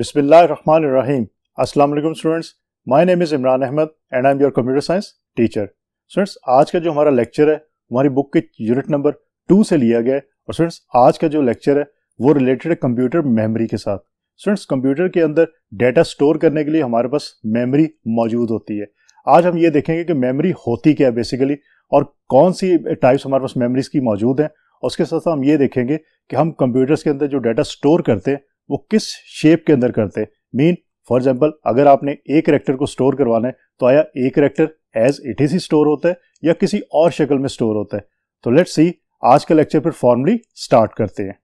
अस्सलाम वालेकुम students my name is Imran Ahmed and I am your computer science teacher students आज का जो हमारा लेक्चर है हमारी बुक के यूनिट नंबर टू से लिया गया है और स्टूडेंट्स आज का जो लेक्चर है वो रिलेटेड है कंप्यूटर मेमोरी के साथ स्टूडेंट्स कंप्यूटर के अंदर डेटा स्टोर करने के लिए हमारे पास मेमोरी मौजूद होती है आज हम ये देखेंगे कि मेमोरी होती क्या है बेसिकली और कौन सी टाइप्स हमारे पास मेमोरीज की मौजूद हैं उसके साथ हम ये देखेंगे कि हम कंप्यूटर्स के अंदर जो डाटा स्टोर करते हैं वो किस शेप के अंदर करते हैं मीन फॉर एग्जाम्पल अगर आपने ए करेक्टर को स्टोर करवाना है तो आया a character as it is ही स्टोर होता है या किसी और शक्ल में स्टोर होता है तो लेट्स सी आज का लेक्चर फिर फॉर्मली स्टार्ट करते हैं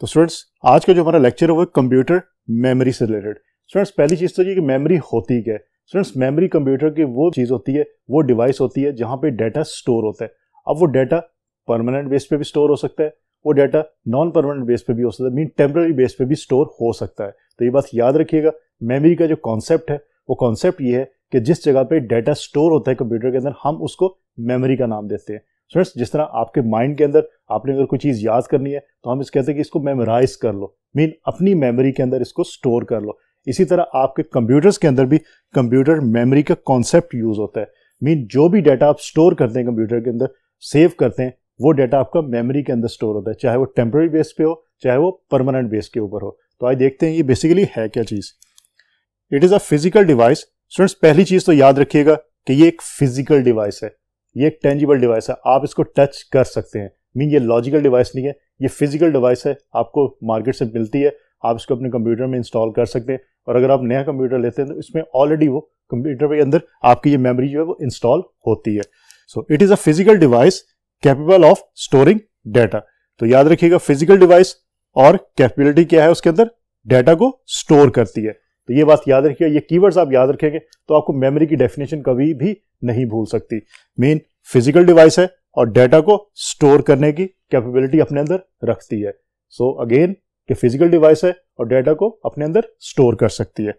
तो स्टूडेंट्स आज का जो हमारा लेक्चर है वो कंप्यूटर मेमोरी से रिलेटेड स्टूडेंट्स पहली चीज़ तो ये कि मेमोरी होती क्या है स्टूडेंट्स मेमोरी कंप्यूटर की वो चीज़ होती है वो डिवाइस होती है जहां पे डाटा स्टोर होता है अब वो डाटा परमानेंट बेस पे भी स्टोर हो सकता है वो डाटा नॉन परमानेंट बेस पे भी हो सकता है मीन टेम्प्रेरी बेस पे भी स्टोर हो सकता है तो ये बात याद रखिएगा मेमोरी का जो कॉन्सेप्ट है वो कॉन्सेप्ट ये है कि जिस जगह पे डाटा स्टोर होता है कंप्यूटर के अंदर हम उसको मेमोरी का नाम देते हैं फ्रेंड्स जिस तरह आपके माइंड के अंदर आपने अगर कोई चीज़ याद करनी है तो हम इस कहते हैं कि इसको मेमोराइज कर लो मीन अपनी मेमोरी के अंदर इसको स्टोर कर लो इसी तरह आपके कंप्यूटर्स के अंदर भी कंप्यूटर मेमोरी का कॉन्सेप्ट यूज़ होता है मीन जो भी डाटा आप स्टोर करते हैं कंप्यूटर के अंदर सेव करते हैं वो डेटा आपका मेमोरी के अंदर स्टोर होता है चाहे वो टेम्प्रेरी बेस पे हो चाहे वो परमानेंट बेस के ऊपर हो तो आज देखते हैं ये बेसिकली है क्या चीज़ it is a physical device students पहली चीज़ तो याद रखिएगा कि ये एक फिजिकल डिवाइस है ये एक टेंजिबल डिवाइस है आप इसको टच कर सकते हैं मीन ये लॉजिकल डिवाइस नहीं है ये फिजिकल डिवाइस है आपको मार्केट से मिलती है आप इसको अपने कंप्यूटर में इंस्टॉल कर सकते हैं और अगर आप नया कंप्यूटर लेते हैं तो इसमें ऑलरेडी वो कंप्यूटर के अंदर आपकी ये मेमोरी जो है वो इंस्टॉल होती है so it is a physical device capable of storing data तो याद रखिएगा फिजिकल डिवाइस और कैपेबिलिटी क्या है उसके अंदर डेटा को स्टोर करती है तो ये बात याद रखिएगा ये कीवर्ड्स आप याद रखेंगे तो आपको मेमोरी की डेफिनेशन कभी भी नहीं भूल सकती मेन फिजिकल डिवाइस है और डेटा को स्टोर करने की कैपेबिलिटी अपने अंदर रखती है सो so, अगेन कि फिजिकल डिवाइस है और डेटा को अपने अंदर स्टोर कर सकती है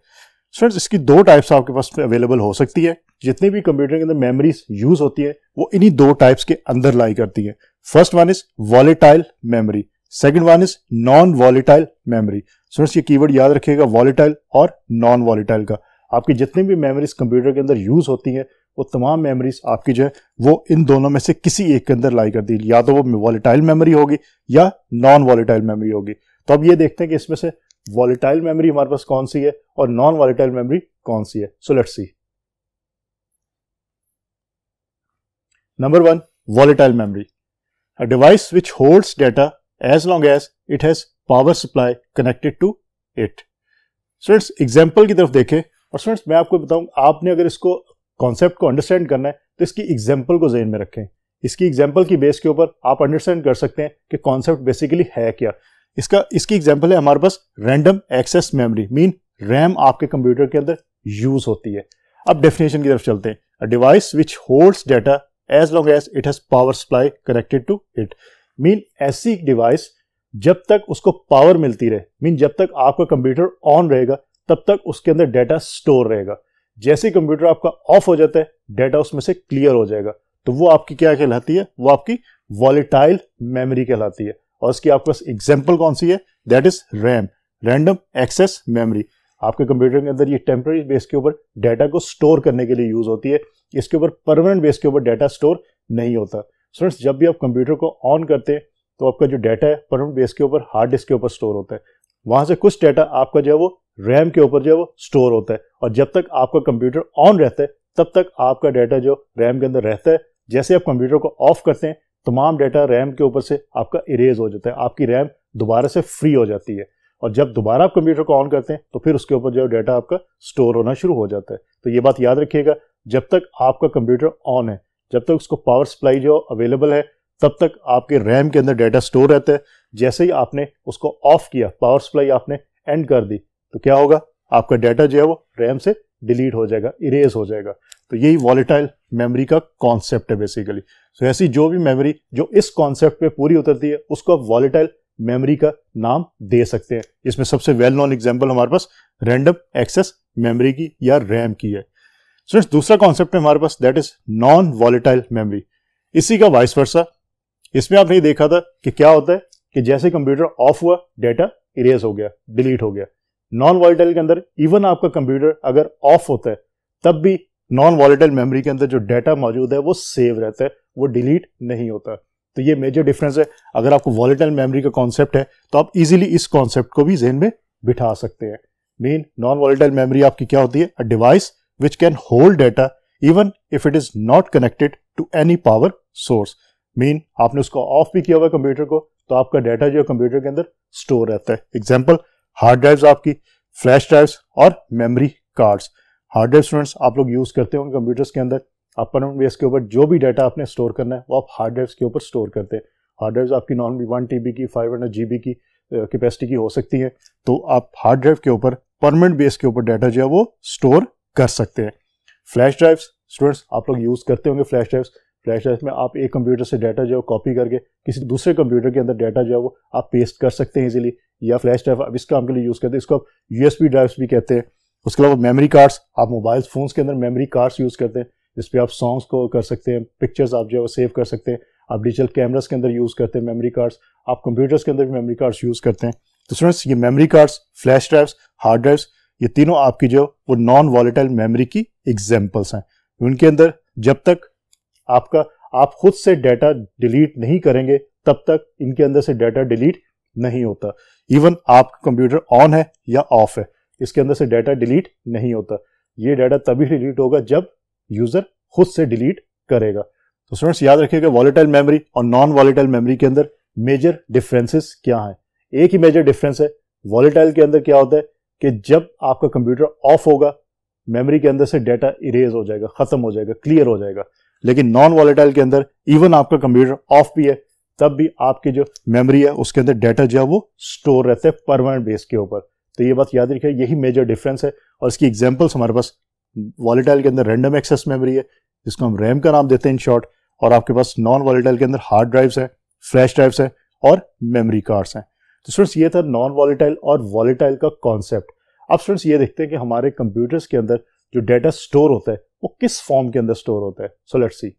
फ्रेंड्स इसकी दो टाइप्स आपके पास अवेलेबल हो सकती है जितनी भी कंप्यूटर के अंदर मेमोरीज यूज होती है वो इन्हीं दो टाइप्स के अंदर लाई करती है first one is volatile memory second one is non volatile memory friends ये कीवर्ड याद रखिएगा वॉलेटाइल और नॉन वॉलेटाइल का आपकी जितनी भी मेमोरीज कंप्यूटर के अंदर यूज होती है वो तमाम मेमोरीज आपकी जो है वो इन दोनों में से किसी एक के अंदर लाई करती है या तो वो वॉलेटाइल मेमोरी होगी या नॉन वॉलेटाइल मेमोरी होगी तो अब ये देखते हैं कि इसमें से वॉलेटाइल मेमोरी हमारे पास कौन सी है और नॉन वॉलेटाइल मेमोरी कौन सी है so let's see number one volatile memory a device which holds data as long as it has power supply connected to it students example की तरफ देखें और स्टूडेंट्स मैं आपको बताऊं आपने अगर इसको कॉन्सेप्ट को अंडरस्टैंड करना है तो इसकी एग्जाम्पल को जेन में रखें इसकी एग्जाम्पल की बेस के ऊपर आप अंडरस्टैंड कर सकते हैं कि कॉन्सेप्ट बेसिकली है क्या इसका इसकी एग्जाम्पल है हमारे पास random access memory mean RAM आपके कंप्यूटर के अंदर यूज होती है अब डेफिनेशन की तरफ चलते हैं device which holds data as long as it has power supply connected to it mean ऐसी डिवाइस जब तक उसको पावर मिलती रहे मीन जब तक आपका कंप्यूटर ऑन रहेगा तब तक उसके अंदर डेटा स्टोर रहेगा जैसे ही कंप्यूटर आपका ऑफ हो जाता है डेटा उसमें से क्लियर हो जाएगा तो वो आपकी क्या कहलाती है वो आपकी वॉलीटाइल मेमोरी कहलाती है और इसकी आपके पास एग्जाम्पल कौन सी है that is RAM random access memory आपके कंप्यूटर के अंदर ये टेम्प्रेरी बेस के ऊपर डाटा को स्टोर करने के लिए यूज होती है इसके ऊपर परमानेंट बेस के ऊपर डाटा स्टोर नहीं होता फ्रेंड्स जब भी आप कंप्यूटर को ऑन करते हैं तो आपका जो डाटा है परमानेंट बेस के ऊपर हार्ड डिस्क के ऊपर स्टोर होता है वहां से कुछ डाटा आपका जो है वो रैम के ऊपर जो है वो स्टोर होता है और जब तक आपका कंप्यूटर ऑन रहता है तब तक आपका डाटा जो रैम के अंदर रहता है जैसे आप कंप्यूटर को ऑफ करते हैं तमाम डाटा रैम के ऊपर से आपका इरेज हो जाता है आपकी रैम दोबारा से फ्री हो जाती है और जब दोबारा आप कंप्यूटर को ऑन करते हैं तो फिर उसके ऊपर जो डाटा आपका स्टोर होना शुरू हो जाता है तो ये बात याद रखिएगा जब तक आपका कंप्यूटर ऑन है जब तक उसको पावर सप्लाई जो अवेलेबल है तब तक आपके रैम के अंदर डाटा स्टोर रहता है जैसे ही आपने उसको ऑफ किया पावर सप्लाई आपने एंड कर दी तो क्या होगा आपका डाटा जो है वो रैम से डिलीट हो जाएगा इरेज हो जाएगा तो यही वॉलेटाइल मेमोरी का कॉन्सेप्ट है बेसिकली सो so, ऐसी जो भी मेमोरी जो इस कॉन्सेप्ट पे पूरी उतरती है उसको आप वॉलेटाइल मेमोरी का नाम दे सकते हैं इसमें सबसे वेल नोन एग्जाम्पल हमारे पास रैंडम एक्सेस मेमोरी की या रैम की है सो so, दूसरा कॉन्सेप्ट है हमारे पास that is non volatile memory इसी का वाइस वर्षा इसमें आपने देखा था कि क्या होता है कि जैसे कंप्यूटर ऑफ हुआ डेटा इरेज हो गया डिलीट हो गया नॉन वॉलेटाइल के अंदर इवन आपका कंप्यूटर अगर ऑफ होता है तब भी नॉन वॉलेटाइल मेमोरी के अंदर जो डाटा मौजूद है वो सेव रहता है वो डिलीट नहीं होता तो ये मेजर डिफरेंस है अगर आपको वॉलेटाइल मेमोरी का कॉन्सेप्ट है तो आप इजीली इस कॉन्सेप्ट को भी जेन में बिठा सकते हैं मेन नॉन वॉलेटाइल मेमोरी आपकी क्या होती है a device which can hold data even if it is not connected to any power source mean आपने उसको ऑफ भी किया हुआ कंप्यूटर को तो आपका डाटा जो है कंप्यूटर के अंदर स्टोर रहता है एग्जाम्पल हार्ड ड्राइव्स आपकी फ्लैश ड्राइव्स और memory cards hard drive students आप लोग यूज़ करते होंगे कंप्यूटर्स के अंदर आप परमानेंट बेस के ऊपर जो भी डाटा आपने स्टोर करना है वो आप हार्ड ड्राइव्स के ऊपर स्टोर करते हैं हार्ड ड्राइव्स आपकी नॉर्मली वन टी की फाइव हंड्रेड जी की कैपेसिटी की हो सकती है तो आप हार्ड ड्राइव के ऊपर परमानेंट बेस के ऊपर डाटा जो है वो स्टोर कर सकते हैं फ्लैश ड्राइव्स स्टूडेंट्स आप लोग यूज़ करते होंगे फ्लैश ड्राइव्स फ्लैश ड्राइव में आप एक कंप्यूटर से डाटा जो है कॉपी करके किसी दूसरे कंप्यूटर के अंदर डाटा जो है वो आप पेस्ट कर सकते हैं इजीली या फ्लैश ड्राइव आप इसका हम के लिए यूज़ करते हैं इसको आप यू ड्राइव्स भी कहते हैं उसके अलावा मेमोरी कार्ड्स आप मोबाइल फ़ोन्स के अंदर मेमोरी कार्ड्स यूज़ करते हैं जिसपे आप सॉन्ग्स को कर सकते हैं पिक्चर्स आप जो है वो सेव कर सकते हैं आप डिजिटल कैमराज के अंदर यूज़ करते हैं मेमोरी कार्ड्स आप कंप्यूटर्स के अंदर भी मेमोरी कार्ड्स यूज़ करते हैं तो फ्रेंड्स ये memory cards flash drives hard drives ये तीनों आपकी जो वो नॉन वॉलेटाइल मेमोरी की एग्जाम्पल्स हैं उनके अंदर जब तक आपका आप खुद से डाटा डिलीट नहीं करेंगे तब तक इनके अंदर से डाटा डिलीट नहीं होता इवन आपका कंप्यूटर ऑन है या ऑफ है इसके अंदर से डाटा डिलीट नहीं होता ये डाटा तभी डिलीट होगा जब यूज़र खुद से डिलीट करेगा तो स्टूडेंट्स याद रखिएगा वॉलेटाइल मेमोरी और नॉन वॉलेटाइल मेमोरी के अंदर मेजर डिफरेंसेस क्या हैं एक ही मेजर डिफरेंस है वॉलेटाइल के अंदर क्या होता है कि जब आपका कंप्यूटर ऑफ होगा मेमोरी के अंदर से डाटा इरेज हो जाएगा ख़त्म हो जाएगा क्लियर हो जाएगा लेकिन नॉन वॉलेटाइल के अंदर इवन आपका कंप्यूटर ऑफ भी है तब भी आपकी जो मेमोरी है उसके अंदर डाटा जो है वो स्टोर रहता है परमानेंट बेस के ऊपर तो ये बात याद रखिए यही मेजर डिफरेंस है और इसकी एग्जाम्पल्स हमारे पास वॉलेटाइल के अंदर रैंडम एक्सेस मेमोरी है जिसको हम रैम का नाम देते हैं इन शॉर्ट और आपके पास नॉन वॉलेटाइल के अंदर हार्ड ड्राइव्स हैं फ्लैश ड्राइव्स हैं और मेमोरी कार्ड्स हैं तो स्टूडेंट्स ये था नॉन वॉलेटाइल और वॉलेटाइल का कॉन्सेप्ट अब स्टूडेंट्स ये देखते हैं कि हमारे कंप्यूटर्स के अंदर जो डाटा स्टोर होता है वो किस फॉर्म के अंदर स्टोर होता है सो लेट्स सी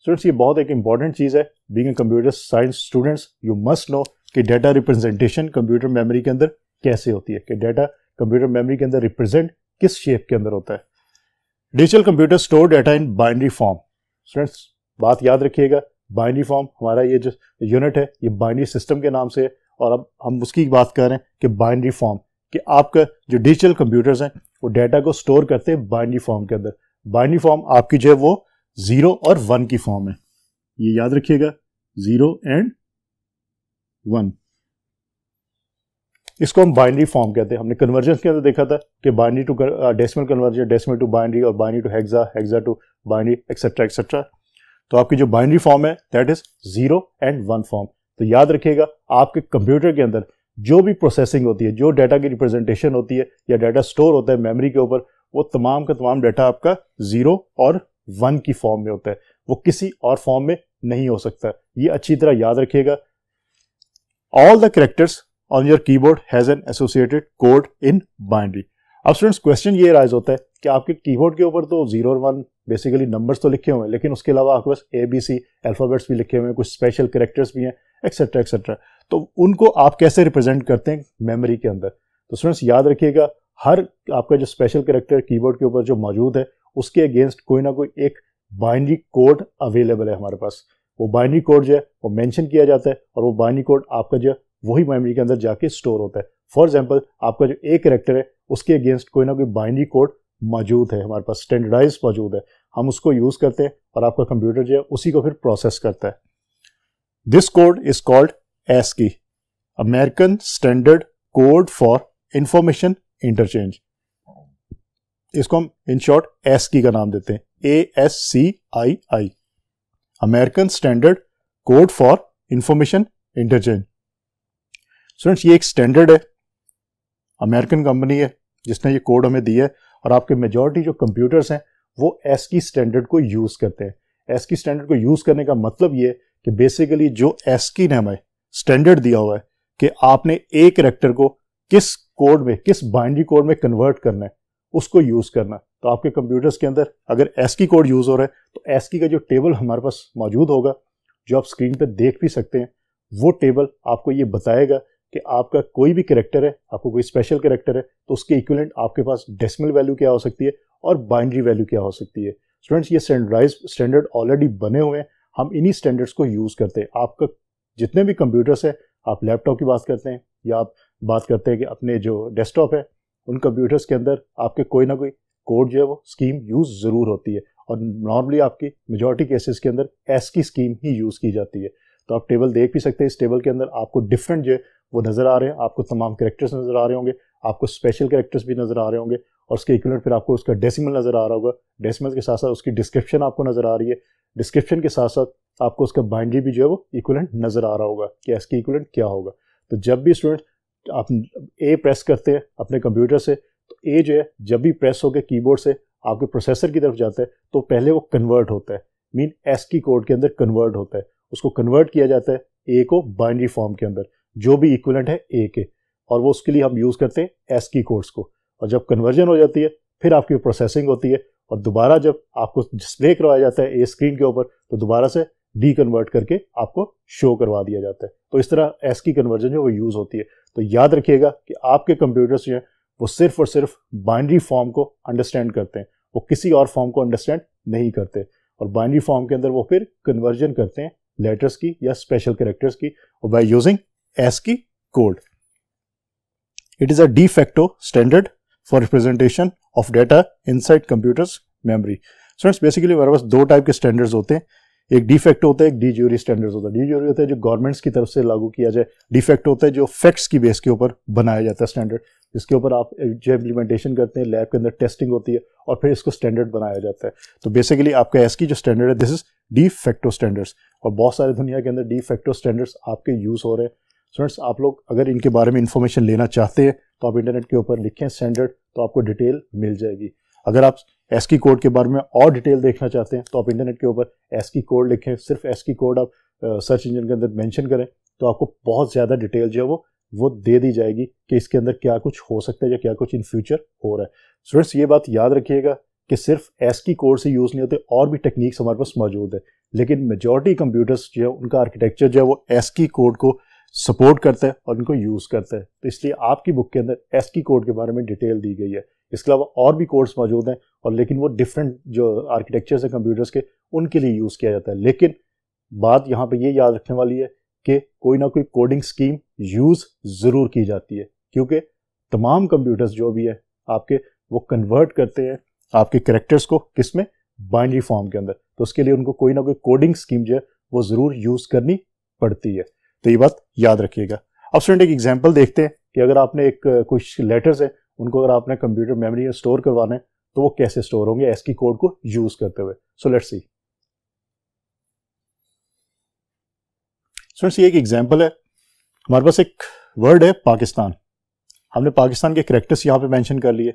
स्टूडेंट्स ये बहुत एक इंपॉर्टेंट चीज़ है being computer science students you must know कि डेटा रिप्रेजेंटेशन कंप्यूटर मेमोरी के अंदर कैसे होती है कि डेटा कंप्यूटर मेमोरी के अंदर रिप्रेजेंट किस शेप के अंदर होता है digital computer store data in binary form students बात याद रखिएगा बाइनरी फॉर्म हमारा ये जो यूनिट है ये बाइनरी सिस्टम के नाम से है और अब हम उसकी बात कर रहे हैं कि बाइनरी फॉर्म कि आपका जो डिजिटल कंप्यूटर्स हैं वो डेटा को स्टोर करते हैं बाइनरी फॉर्म के अंदर बाइनरी फॉर्म आपकी जो है वो ज़ीरो और वन की फॉर्म है ये याद रखिएगा ज़ीरो एंड वन इसको हम बाइनरी फॉर्म कहते हैं हमने कन्वर्जन के अंदर देखा था कि binary to decimal conversion decimal to binary और binary to hexa hexa to binary etcetera etcetera तो आपकी जो बाइनरी फॉर्म है that is zero and one form तो याद रखिएगा आपके कंप्यूटर के अंदर जो भी प्रोसेसिंग होती है जो डाटा की रिप्रेजेंटेशन होती है या डाटा स्टोर होता है मेमोरी के ऊपर वो तमाम का तमाम डाटा आपका ज़ीरो और वन की फॉर्म में होता है वो किसी और फॉर्म में नहीं हो सकता ये अच्छी तरह याद रखिएगा all the characters on your keyboard has an associated code in binary अब स्टूडेंट्स क्वेश्चन ये राइज होता है कि आपके कीबोर्ड के ऊपर तो जीरो और वन बेसिकली नंबर्स तो लिखे हुए हैं लेकिन उसके अलावा आपके पास ए बी सी अल्फ़ाबेट्स भी लिखे हुए हैं कुछ स्पेशल करेक्टर्स भी हैं एक्सेट्रा एक्सेट्रा तो उनको आप कैसे रिप्रेजेंट करते हैं मेमोरी के अंदर तो स्टूडेंट्स याद रखिएगा हर आपका जो स्पेशल करेक्टर कीबोर्ड के ऊपर जो मौजूद है उसके अगेंस्ट कोई ना कोई एक बाइनरी कोड अवेलेबल है हमारे पास वो बाइनरी कोड जो है वो मैंशन किया जाता है और वो बाइनरी कोड आपका जो है वही मेमोरी के अंदर जाके स्टोर होता है फॉर एग्जाम्पल आपका जो एक करेक्टर है उसके अगेंस्ट कोई ना कोई बाइनरी कोड मौजूद है हमारे पास स्टैंडर्डाइज मौजूद है हम उसको यूज़ करते हैं और आपका कंप्यूटर जो है उसी को फिर प्रोसेस करता है this code is called ASCII American Standard Code for Information Interchange इसको हम इन शॉर्ट एसकी का नाम देते हैं A S C I I American Standard Code for Information Interchange students ये एक स्टैंडर्ड है अमेरिकन कंपनी है जिसने ये कोड हमें दिया है और आपके मेजॉरिटी जो कंप्यूटर्स हैं वो एस की स्टैंडर्ड को यूज़ करते हैं एस की स्टैंडर्ड को यूज़ करने का मतलब ये है कि बेसिकली जो एस की ने हमें स्टैंडर्ड दिया हुआ है कि आपने एक करेक्टर को किस कोड में किस बाइंड्री कोड में कन्वर्ट करना है उसको यूज़ करना तो आपके कंप्यूटर्स के अंदर अगर एसकी कोड यूज़ हो रहा है तो एसकी का जो टेबल हमारे पास मौजूद होगा जो आप स्क्रीन पर देख भी सकते हैं वो टेबल आपको ये बताएगा कि आपका कोई भी करेक्टर है आपको कोई स्पेशल करेक्टर है तो उसके इक्वलेंट आपके पास डेसिमल वैल्यू क्या हो सकती है और बाइंड्री वैल्यू क्या हो सकती है स्टूडेंट्स ये स्टैंडर्डाइज स्टैंडर्ड ऑलरेडी बने हुए हैं हम इन्हीं स्टैंडर्ड्स को यूज़ करते हैं आपका जितने भी कंप्यूटर्स है आप लैपटॉप की बात करते हैं या आप बात करते हैं कि अपने जो डेस्कटॉप है उन कंप्यूटर्स के अंदर आपके कोई ना कोई कोड जो है वो स्कीम यूज़ ज़रूर होती है और नॉर्मली आपकी मेजोरिटी केसेस के अंदर एस की स्कीम ही यूज़ की जाती है तो आप टेबल देख भी सकते हैं इस टेबल के अंदर आपको डिफरेंट जो है वो नज़र आ रहे हैं आपको तमाम करेक्टर्स नज़र आ रहे होंगे आपको स्पेशल करेक्टर्स भी नज़र आ रहे होंगे और उसके इक्वलेंट फिर आपको उसका डेसिमल नज़र आ रहा होगा डेसिमल के साथ साथ उसकी डिस्क्रिप्शन आपको नज़र आ रही है डिस्क्रिप्शन के साथ साथ आपको उसका बाइंड्री भी जो है वो इक्वलेंट नज़र आ रहा होगा कि एस की इक्वलेंट क्या होगा तो जब भी स्टूडेंट आप ए प्रेस करते हैं अपने कंप्यूटर से तो ए जो है जब भी प्रेस होकर कीबोर्ड से आपके प्रोसेसर की तरफ जाता है तो पहले वो कन्वर्ट होता है मीन एस की कोड के अंदर कन्वर्ट होता है उसको कन्वर्ट किया जाता है ए को बाइंड्री फॉर्म के अंदर जो भी इक्वलेंट है ए के और वो उसके लिए हम यूज़ करते हैं एस की कोड्स को और जब कन्वर्जन हो जाती है फिर आपकी प्रोसेसिंग होती है और दोबारा जब आपको डिस्प्ले करवाया जाता है ए स्क्रीन के ऊपर तो दोबारा से डी कन्वर्ट करके आपको शो करवा दिया जाता है तो इस तरह एस की कन्वर्जन जो वो यूज़ होती है तो याद रखिएगा कि आपके कंप्यूटर्स जो हैं वो सिर्फ और सिर्फ बाइंड्री फॉर्म को अंडरस्टैंड करते हैं वो किसी और फॉर्म को अंडरस्टैंड नहीं करते और बाइंड्री फॉर्म के अंदर वो फिर कन्वर्जन करते हैं लेटर्स की या स्पेशल करेक्टर्स की और by using ASCII code it is a de facto standard for representation of in inside computers memory students basically हमारे पास दो टाइप के स्टैंडर्ड्स होते हैं एक डिफेक्ट होता है एक डी ज्यूरी स्टैंडर्ड होता है डी ज्यूरी होता है जो गवर्नमेंट्स की तरफ से लागू किया जाए डिफेक्ट होता है जो फैक्ट्स की बेस के ऊपर बनाया जाता है स्टैंडर्ड इसके ऊपर आप जो इम्प्लीमेंटेशन करते हैं लैब के अंदर टेस्टिंग होती है और फिर इसको स्टैंडर्ड बनाया जाता है तो बेसिकली आपका एस की जो स्टैंडर्ड है this is de facto standards और बहुत सारे दुनिया के अंदर डी फैक्टो स्टैंडर्ड्स आपके यूज़ हो रहे हैं स्टूडेंट्स आप लोग अगर इनके बारे में इन्फॉर्मेशन लेना चाहते हैं तो आप इंटरनेट के ऊपर लिखें स्टैंडर्ड तो आपको डिटेल मिल जाएगी अगर आप एसकी कोड के बारे में और डिटेल देखना चाहते हैं तो आप इंटरनेट के ऊपर एसकी कोड लिखें सिर्फ एसकी कोड आप सर्च इंजन के अंदर मेंशन करें तो आपको बहुत ज़्यादा डिटेल जो है वो वो दे दी जाएगी कि इसके अंदर क्या कुछ हो सकता है या क्या कुछ इन फ्यूचर हो रहा है स्टूडेंट्स ये बात याद रखिएगा कि सिर्फ एसकी कोड से यूज़ नहीं होते और भी टेक्निक्स हमारे पास मौजूद है लेकिन मेजॉरिटी कंप्यूटर्स जो है उनका आर्किटेक्चर जो है वो एसकी कोड को सपोर्ट करता है और इनको यूज़ करता है तो इसलिए आपकी बुक के अंदर एस की कोड के बारे में डिटेल दी गई है इसके अलावा और भी कोड्स मौजूद हैं और लेकिन वो डिफरेंट जो आर्किटेक्चर्स हैं कंप्यूटर्स के उनके लिए यूज़ किया जाता है लेकिन बात यहाँ पे ये याद रखने वाली है कि कोई ना कोई कोडिंग स्कीम यूज़ ज़रूर की जाती है क्योंकि तमाम कंप्यूटर्स जो भी हैं आपके वो कन्वर्ट करते हैं आपके करेक्टर्स को किस में बाइंड्री फॉर्म के अंदर तो उसके लिए उनको कोई ना कोई कोडिंग स्कीम जो है वो ज़रूर यूज़ करनी पड़ती है तो ये बात याद रखिएगा अब स्टूडेंट एक एग्जाम्पल देखते हैं कि अगर आपने एक कुछ लेटर्स हैं उनको अगर आपने कंप्यूटर मेमोरी में स्टोर करवाना है तो वो कैसे स्टोर होंगे एस की कोड को यूज़ करते हुए सो लेट्स सी स्टूडेंट्स ये एक एग्जाम्पल है हमारे पास एक वर्ड है पाकिस्तान हमने पाकिस्तान के करेक्टर्स यहाँ पे मेंशन कर लिए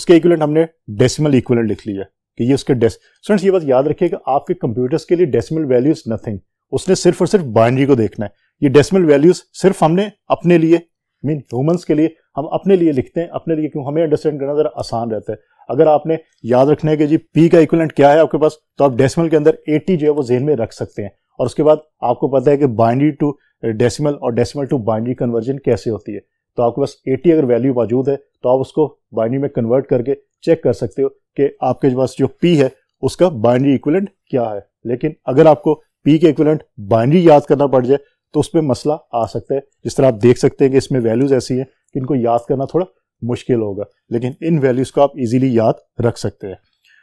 उसके इक्वलेंट हमने डेसिमल इक्वलेंट लिख लिया कि ये उसके डेस स्टूडेंट्स ये बात याद रखिएगा आपके कंप्यूटर्स के लिए डेसिमल वैल्यू इज़ नथिंग उसने सिर्फ और सिर्फ बाइनरी को देखना है ये डेसिमल वैल्यूज सिर्फ हमने अपने लिए मीन ह्यूमंस के लिए हम अपने लिए लिखते हैं अपने लिए क्यों हमें अंडरस्टैंड करना ज़रा आसान रहता है अगर आपने याद रखना है कि जी पी का इक्वलेंट क्या है आपके पास तो आप डेसिमल के अंदर एटी जो है वो जेन में रख सकते हैं और उसके बाद आपको पता है कि बाइनरी टू डेसिमल और डेसिमल टू बाइंड्री कन्वर्जन कैसे होती है तो आपके पास एटी अगर वैल्यू मौजूद है तो आप उसको बाइंड्री में कन्वर्ट करके चेक कर सकते हो कि आपके पास जो पी है उसका बाइंड्री इक्वलेंट क्या है लेकिन अगर आपको पी के इक्वलेंट बाइंड्री याद करना पड़ जाए तो उस पर मसला आ सकता है जिस तरह आप देख सकते हैं कि इसमें वैल्यूज़ ऐसी हैं कि इनको याद करना थोड़ा मुश्किल होगा लेकिन इन वैल्यूज़ को आप इजीली याद रख सकते हैं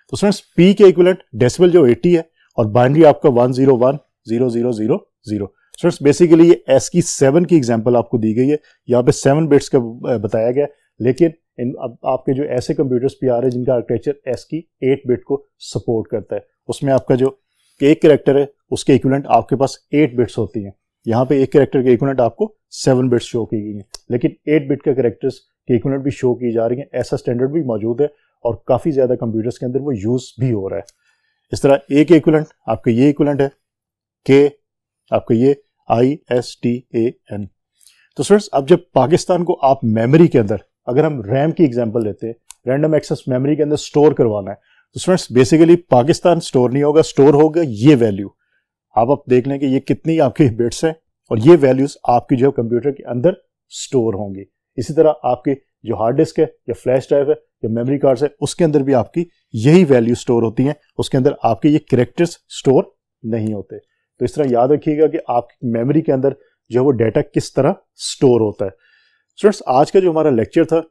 तो फ्रेंड्स पी के इक्वलेंट डेसिबल जो 80 है और बाइनरी आपका one zero one zero zero zero zero friends basically ये एस की सेवन की एग्जाम्पल आपको दी गई है यहाँ पे सेवन बिट्स का बताया गया लेकिन इन अब आपके जो ऐसे कंप्यूटर्स भी आ रहे हैं जिनका architecture ASCII eight bit को सपोर्ट करता है उसमें आपका जो एक करेक्टर है उसके इक्वलेंट आपके पास एट बिट्स होती हैं यहाँ पे एक करेक्टर के इक्वलेंट आपको सेवन बिट्स शो की गई हैं लेकिन एट बिट के करेक्टर्स के इक्वलेंट भी शो की जा रही हैं ऐसा स्टैंडर्ड भी मौजूद है और काफ़ी ज़्यादा कंप्यूटर्स के अंदर वो यूज़ भी हो रहा है इस तरह ए के इक्वलेंट आपका ये इक्वलेंट है के आपका ये I S T A N तो फ्रेंड्स अब जब पाकिस्तान को आप मेमोरी के अंदर अगर हम रैम की एग्जाम्पल लेते हैं रैंडम एक्सेस मेमोरी के अंदर स्टोर करवाना है तो फ्रेंड्स बेसिकली पाकिस्तान स्टोर नहीं होगा स्टोर होगा ये वैल्यू आप अब देख लें कि ये कितनी आपकी बिट्स हैं और ये वैल्यूज़ आपकी जो है कंप्यूटर के अंदर स्टोर होंगी इसी तरह आपके जो हार्ड डिस्क है या फ्लैश ड्राइव है या मेमोरी कार्ड्स है उसके अंदर भी आपकी यही वैल्यू स्टोर होती हैं उसके अंदर आपके ये करेक्टर्स स्टोर नहीं होते तो इस तरह याद रखिएगा कि आपकी मेमोरी के अंदर जो है वो डाटा किस तरह स्टोर होता है स्टूडेंट्स आज का जो हमारा लेक्चर था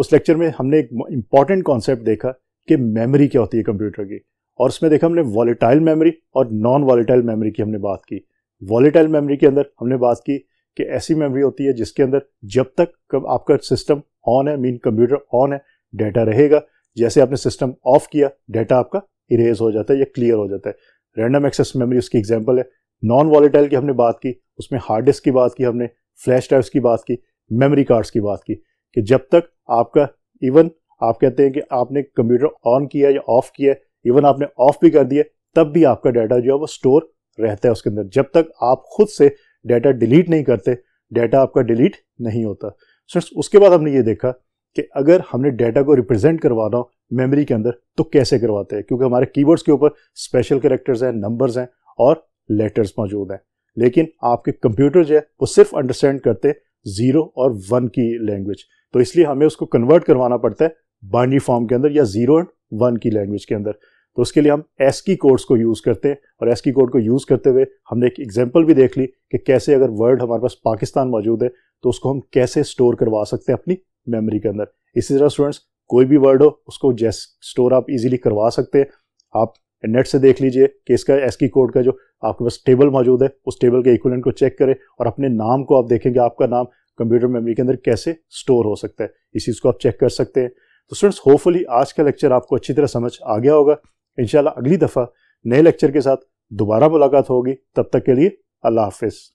उस लेक्चर में हमने एक इम्पॉर्टेंट कॉन्सेप्ट देखा कि मेमोरी क्या होती है कंप्यूटर की और उसमें देखा हमने वॉलेटाइल मेमोरी और नॉन वॉलेटाइल मेमोरी की हमने बात की वॉलेटाइल मेमोरी के अंदर हमने बात की कि ऐसी मेमोरी होती है जिसके अंदर जब तक आपका सिस्टम ऑन है मीन कंप्यूटर ऑन है डाटा रहेगा जैसे आपने सिस्टम ऑफ किया डाटा आपका इरेज हो जाता है या क्लियर हो जाता है रैंडम एक्सेस मेमोरी उसकी एग्जाम्पल है नॉन वॉलेटाइल की हमने बात की उसमें हार्ड डिस्क की बात की हमने फ्लैश ड्राइव्स की बात की मेमोरी कार्ड्स की बात की कि जब तक आपका इवन आप कहते हैं कि आपने कंप्यूटर ऑन किया या ऑफ किया इवन आपने ऑफ भी कर दिया तब भी आपका डाटा जो है वो स्टोर रहता है उसके अंदर जब तक आप खुद से डाटा डिलीट नहीं करते डाटा आपका डिलीट नहीं होता सर so, उसके बाद हमने ये देखा कि अगर हमने डाटा को रिप्रेजेंट करवाना हो मेमोरी के अंदर तो कैसे करवाते हैं क्योंकि हमारे कीवर्ड्स के ऊपर स्पेशल करेक्टर्स हैं नंबर्स हैं और लेटर्स मौजूद हैं लेकिन आपके कंप्यूटर जो है वो सिर्फ अंडरस्टैंड करते ज़ीरो और वन की लैंग्वेज तो इसलिए हमें उसको कन्वर्ट करवाना पड़ता है बाइनरी फॉर्म के अंदर या ज़ीरो एंड वन की लैंग्वेज के अंदर तो उसके लिए हम एस की कोड्स को यूज़ करते हैं और एस की कोड को यूज़ करते हुए हमने एक एग्जाम्पल भी देख ली कि कैसे अगर वर्ड हमारे पास पाकिस्तान मौजूद है तो उसको हम कैसे स्टोर करवा सकते हैं अपनी मेमोरी के अंदर इसी तरह स्टूडेंट्स कोई भी वर्ड हो उसको जैस स्टोर आप इजीली करवा सकते हैं आप नेट से देख लीजिए कि इसका एस की कोड का जो आपके पास टेबल मौजूद है उस टेबल के इक्वलेंट को चेक करें और अपने नाम को आप देखेंगे आपका नाम कंप्यूटर मेमोरी के अंदर कैसे स्टोर हो सकता है इस चीज़ को आप चेक कर सकते हैं तो स्टूडेंट्स होपफुली आज का लेक्चर आपको अच्छी तरह समझ आ गया होगा इन अगली दफ़ा नए लेक्चर के साथ दोबारा मुलाकात होगी तब तक के लिए अल्लाह हाफिज़